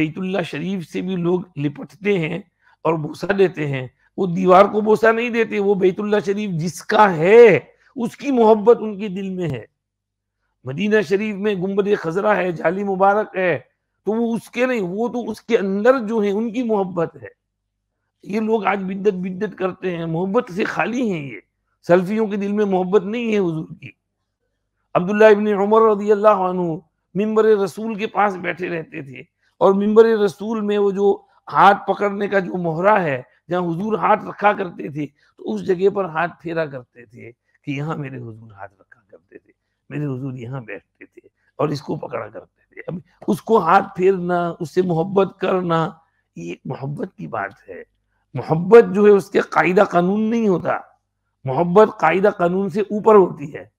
बैतुल्ला शरीफ से भी लोग लिपटते हैं और बोसा देते हैं वो दीवार को बोसा नहीं देते वो बैतुल्ला शरीफ जिसका है उसकी मोहब्बत उनके दिल में है मदीना शरीफ में गुम्बद खजरा है जाली मुबारक है तो वो उसके नहीं वो तो उसके अंदर जो है उनकी मोहब्बत है ये लोग आज बिद्दत बिद्दत करते हैं मोहब्बत से खाली हैं ये सल्फियों के दिल में मोहब्बत नहीं है हजूर की अब्दुल्ला इबन उमर रजी अल्लाह मिम्बर रसूल के पास बैठे रहते थे और मिम्बर रसूल में वो जो हाथ पकड़ने का जो मोहरा है जहाँ हुजूर हाथ रखा करते थे तो उस जगह पर हाथ फेरा करते थे कि यहाँ मेरे हुजूर हाथ रखा करते थे मेरे हुजूर यहाँ बैठते थे और इसको पकड़ा करते थे अब उसको हाथ फेरना उससे मोहब्बत करना ये एक मोहब्बत की बात है मोहब्बत जो है उसके कायदा कानून नहीं होता मोहब्बत कायदा कानून से ऊपर होती है